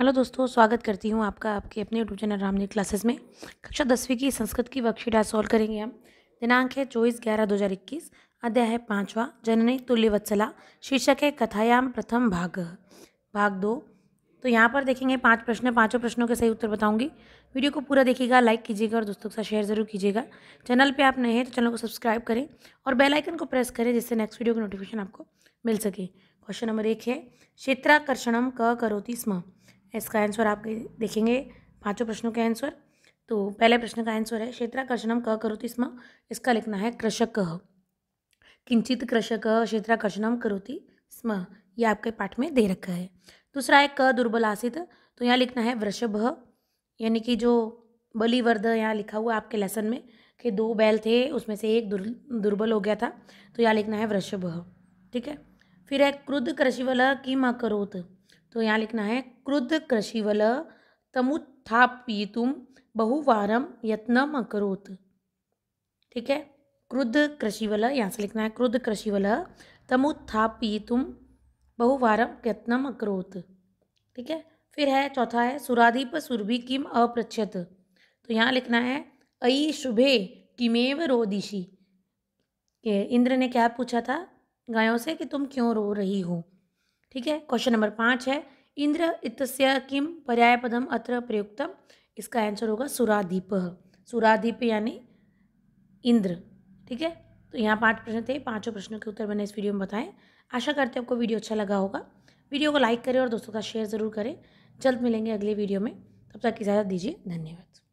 hello दोस्तों स्वागत करती हूँ आपका आपके अपने यूट्यूब चैनल रामनी क्लासेस में कक्षा दसवीं की संस्कृत की वर्कशीट आज सॉल्व करेंगे हम दिनांक है चौबीस ग्यारह दो हज़ार इक्कीस अध्याय है पाँचवा जननी तुल्य वत्सला शीर्षक है कथायाम प्रथम भाग भाग दो तो यहाँ पर देखेंगे पाँच प्रश्न पाँचों प्रश्नों के सही उत्तर बताऊँगी वीडियो को पूरा देखिएगा लाइक कीजिएगा और दोस्तों के साथ शेयर ज़रूर कीजिएगा चैनल पे आप नए हैं तो चैनल को सब्सक्राइब करें और बेल आइकन को प्रेस करें जिससे नेक्स्ट वीडियो की नोटिफिकेशन आपको मिल सके क्वेश्चन नंबर एक है क्षेत्राकर्षणम क करोती स्म इसका आंसर आप देखेंगे पांचों प्रश्नों के आंसर तो पहले प्रश्न का आंसर है क्षेत्राकर्षण क तो स्म इसका लिखना है कृषक किंचित कृषक क्षेत्राकर्षणम करोती स्म ये आपके पाठ में दे रखा है दूसरा है क दुर्बल आसित तो यहाँ लिखना है वृषभ यानी कि जो बलिवर्ध यहाँ लिखा हुआ आपके लेसन में कि दो बैल थे उसमें से एक दुर, दुर्बल हो गया था तो यहाँ लिखना है वृषभ ठीक है फिर है क्रुद्ध कृषिवल किम अकरोत तो यहाँ लिखना है क्रुद्ध कृषिवल तुम बहुवार यत्नम अकरोत ठीक है क्रुद्ध कृषिवल यहाँ से लिखना है क्रुद्ध कृषिवल तुम बहुवार यत्नम अकरोत ठीक है फिर है चौथा है सुराधिप सुरभि किम अप्रछत तो यहाँ लिखना है अई शुभे किमेव रोदिशी इंद्र ने क्या पूछा था गायों से कि तुम क्यों रो रही हो ठीक है क्वेश्चन नंबर पाँच है इंद्र इतस्य किम पर्याय पदम अत्र प्रयुक्तम इसका आंसर होगा सुरादीप सुरादीप यानी इंद्र ठीक है तो यहाँ पांच प्रश्न थे पांचों प्रश्नों के उत्तर मैंने इस वीडियो में बताए आशा करते हैं आपको वीडियो अच्छा लगा होगा वीडियो को लाइक करें और दोस्तों का शेयर ज़रूर करें जल्द मिलेंगे अगले वीडियो में तब तक इजाज़त दीजिए धन्यवाद